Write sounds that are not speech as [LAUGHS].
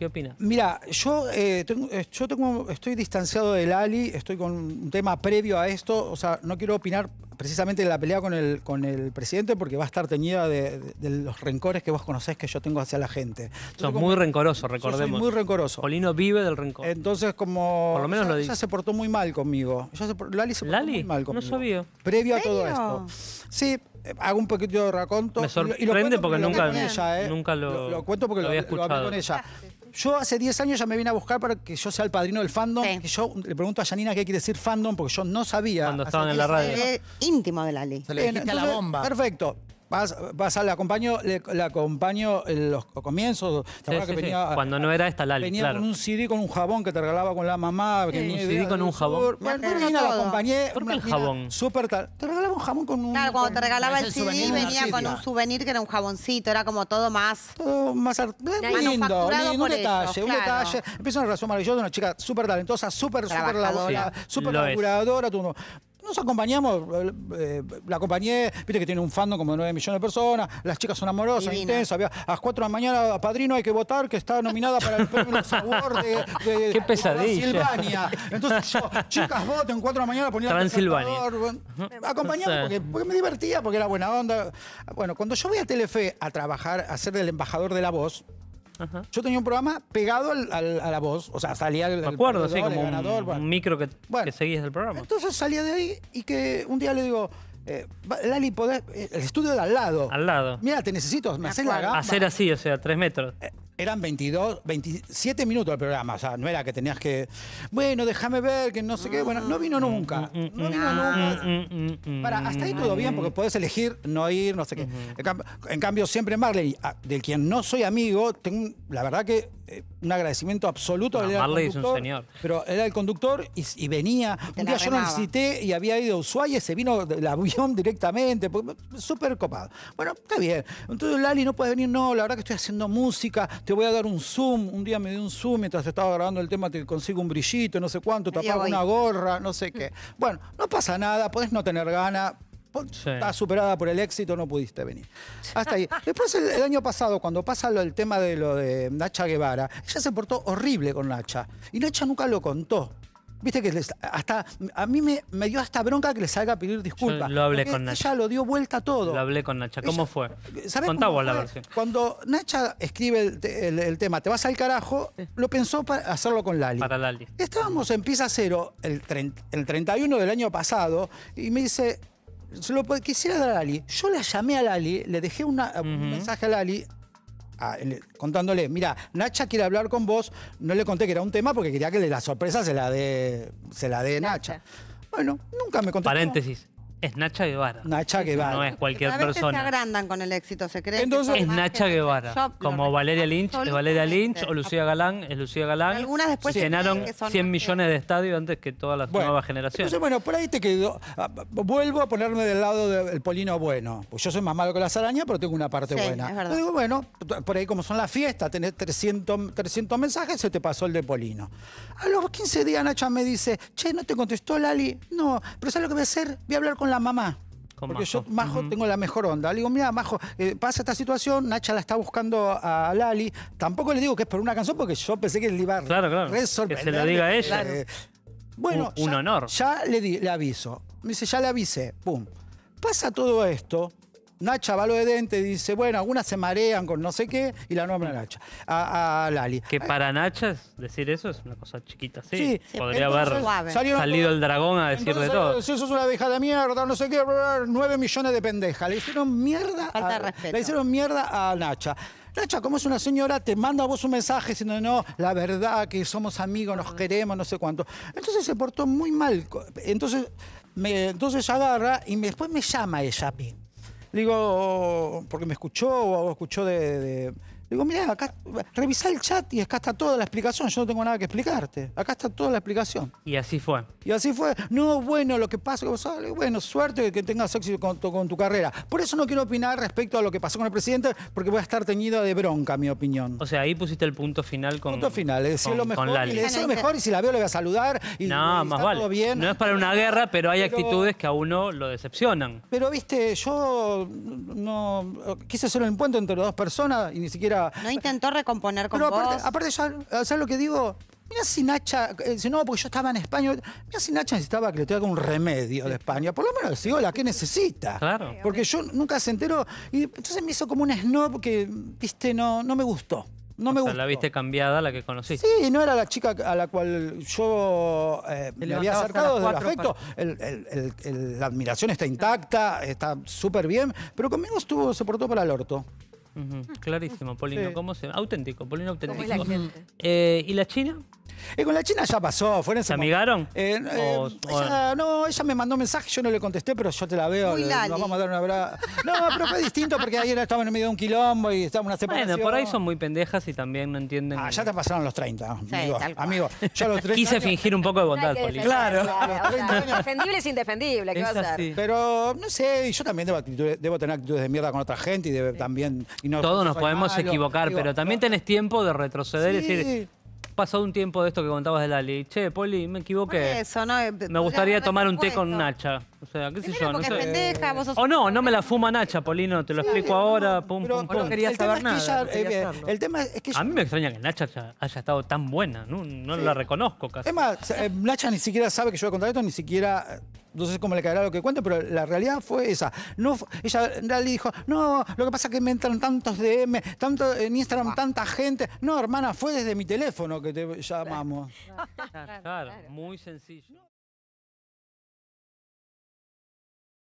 ¿Qué opinas? Mira, yo, eh, tengo, eh, yo tengo, estoy distanciado del Ali, estoy con un tema previo a esto, o sea, no quiero opinar precisamente de la pelea con el, con el presidente porque va a estar teñida de, los rencores que vos conocés que yo tengo hacia la gente. Son muy rencoroso, recordemos. soy muy rencoroso. Polino vive del rencor. Entonces, como... Por lo menos se portó muy mal conmigo. Lali se portó mal conmigo. No sabía. Previo a todo esto. Sí, hago un de raconto. Me sorprende porque nunca, ¿eh? lo, cuento porque lo, con ella. Yo hace 10 años ya me vine a buscar para que yo sea el padrino del fandom. yo le pregunto a Janina qué quiere decir fandom porque yo no sabía. Cuando estaban en la radio. íntimo de la ley. Se le eh, la bomba. Perfecto. Vas, vas la acompaño, la acompaño en los comienzos. Cuando no era esta la Venía claro. con un CD con un jabón que te regalaba con la mamá. Que un CD con un jabón. Bueno, la acompañé. ¿Por qué el jabón? Súper tal. Te regalaba un jabón con un. Claro, cuando te regalaba el, CD venía con un souvenir que era un jaboncito, era como todo más. Todo más lindo, lindo, un detalle, un detalle. Empieza una relación maravillosa, una chica súper talentosa, súper, súper laboradora, súper laboradora nos acompañamos, eh, eh, la acompañé, viste que tiene un fandom como de 9 millones de personas, las chicas son amorosas, intensas, a las 4 de la mañana a Padrino hay que votar que está nominada para el premio Sabor de, de [LAUGHS] Transilvania. Entonces yo, chicas, voten 4 de la mañana ponía Transilvania. Acompañamos porque, porque, me divertía, porque era buena onda. Bueno, cuando yo voy a Telefe a trabajar, a ser el embajador de la voz, yo tenía un programa pegado al, a la voz, o sea, salía el, acuerdo, como ganador, un, micro que, seguías del programa. Entonces salía de ahí y que un día le digo, eh, Lali, podés, eh, el estudio de al lado. Al lado. Mira, te necesito, me, la gamba. Hacer así, o sea, tres metros. Eh, eran 22, 27 minutos el programa, o sea, no era que tenías que, bueno, déjame ver, que no sé qué, bueno, no vino nunca, mm, mm, mm, no vino nunca. Para, hasta ahí todo bien, porque podés elegir no ir, no sé qué. En cambio, siempre Marley, ah, del quien no soy amigo, la verdad que eh, un agradecimiento absoluto. al es un señor. Pero era el conductor y, venía. un día yo lo visité y había ido a Ushuaia, se vino el avión [LAUGHS] directamente, pues, súper copado. Bueno, está bien. Entonces, Lali, no puede venir, no, la verdad que estoy haciendo música, te voy a dar un Zoom. Un día me dio un Zoom mientras estaba grabando el tema, te consigo un brillito, no sé cuánto, Tapaba una gorra, no sé qué. Bueno, no pasa nada, podés no tener ganas, Está superada por el éxito, no pudiste venir. Hasta ahí. [LAUGHS] Después, el, año pasado, cuando pasa el tema de lo de Nacha Guevara, ella se portó horrible con Nacha. Y Nacha nunca lo contó. Viste que hasta a mí me, me, dio hasta bronca que le salga a pedir disculpas. lo hablé con Nacha. Ella lo dio vuelta todo. Lo hablé con Nacha. ¿Cómo fue? Contá vos la versión. Cuando Nacha escribe el, tema Te vas al carajo, lo pensó para hacerlo con Lali. Para Lali. Estábamos en Pisa Cero el, el 31 del año pasado y me dice, se lo quisiera dar a Lali. Yo la llamé a Lali, le dejé un mensaje a Lali contándole, mira, Nacha quiere hablar con vos, no le conté que era un tema porque quería que la sorpresa se la dé, se la dé Nacha. Bueno, nunca me conté Paréntesis. Es Nacha Guevara. Nacha Guevara. No es cualquier a veces persona. se agrandan con el éxito, se creen. es Nacha Guevara. como Valeria Lynch, es Valeria Lynch o Lucía Galán, es Lucía Galán. algunas después llenaron 100 millones de estadios antes que todas las nuevas generaciones. Entonces, bueno, por ahí te quedo, ah, Vuelvo a ponerme del lado del Polino bueno. Pues yo soy más malo que las arañas, pero tengo una parte buena. digo, bueno, por ahí como son las fiestas, tenés 300, 300 mensajes, se te pasó el de Polino. A los 15 días Nacha me dice, che, ¿no te contestó Lali? No, pero ¿sabes lo que voy a hacer? Voy a hablar con la mamá. porque yo, Majo, tengo la mejor onda. Le digo, mira, Majo, eh, pasa esta situación, Nacha la está buscando a Lali. Tampoco le digo que es por una canción porque yo pensé que el iba a claro, Que se lo diga a eh, ella. Eh, bueno, un, ya, honor. Ya le, le aviso. Me dice, ya le avisé. Pum. Pasa todo esto Nacha va de Dente, dice, bueno, algunas se marean con no sé qué, y la nombra Nacha, a, Lali. Que para Nacha decir eso es una cosa chiquita, sí. Podría haber salido, el dragón a decir de todo. Si eso es una vieja de mierda, no sé qué, nueve millones de pendejas. Le hicieron mierda. a, Le hicieron mierda a Nacha. Nacha, como es una señora, te manda a vos un mensaje diciendo, no, la verdad que somos amigos, nos queremos, no sé cuánto. Entonces se portó muy mal. Entonces, me, entonces agarra y después me llama ella a digo, porque me escuchó o escuchó de, de Digo, mirá, acá, revisá el chat y acá está toda la explicación, yo no tengo nada que explicarte. Acá está toda la explicación. Y así fue. Y así fue. No, bueno, lo que pasa, bueno, suerte que tengas éxito con, tu, carrera. Por eso no quiero opinar respecto a lo que pasó con el presidente, porque voy a estar teñido de bronca, mi opinión. O sea, ahí pusiste el punto final con Punto final, le lo mejor, y lo mejor, y si la veo le voy a saludar, y no, más vale. todo bien. No es para una guerra, pero hay actitudes que a uno lo decepcionan. Pero, viste, yo no quise hacer un encuentro entre las dos personas y ni siquiera no intentó recomponer con vos. aparte, aparte ¿sabes lo que digo? Mira si Nacha, eh, si no, porque yo estaba en España, mira si Nacha necesitaba que le traiga un remedio de España, por lo menos sigo la que necesita. Claro. Porque yo nunca se enteró, y entonces me hizo como un snob que, viste, no, no me gustó. No me gustó. la viste cambiada, la que conocí Sí, no era la chica a la cual yo eh, me había acercado afecto. la admiración está intacta, está súper bien, pero conmigo estuvo, se portó para el orto. Clarísimo, Polino. ¿Cómo se Auténtico, Polino auténtico. Eh, ¿Y la China? Eh, con la China ya pasó, fueron ¿Se amigaron? Eh, eh, no, ella me mandó mensaje, yo no le contesté, pero yo te la veo. Muy le- vamos a dar una abrazo. No, pero fue distinto porque ayer estábamos en medio de un quilombo y estábamos una separación. Bueno, por ahí son muy pendejas y también no entienden. Ah, ya te pasaron los 30, amigos. amigo, yo los 30 Quise fingir un poco de bondad, Poli. Claro. Indefendible es indefendible, ¿qué va a Pero no sé, y yo también debo, tener actitudes de mierda con otra gente y debe también. y Todos nos podemos equivocar, pero también tenés tiempo de retroceder y decir, pasado un tiempo de esto que contabas de Lali. Che, Poli, me equivoqué. Eso, no, eh, me gustaría tomar un té con Nacha. O sea, qué sé yo. No sé. Pendeja, o no, no me la fuma Nacha, Poli, no te lo explico ahora. Pum, pum, No quería saber nada. Eh, el tema es que A mí me extraña que Nacha haya, estado tan buena. No, no la reconozco casi. Es más, eh, Nacha ni siquiera sabe que yo voy a contar esto, ni siquiera no sé cómo le caerá lo que cuento, pero la realidad fue esa. No, ella le dijo, no, lo que pasa es que me entran tantos DM, tanto en Instagram, ah. tanta gente. No, hermana, fue desde mi teléfono que te llamamos. claro. muy sencillo.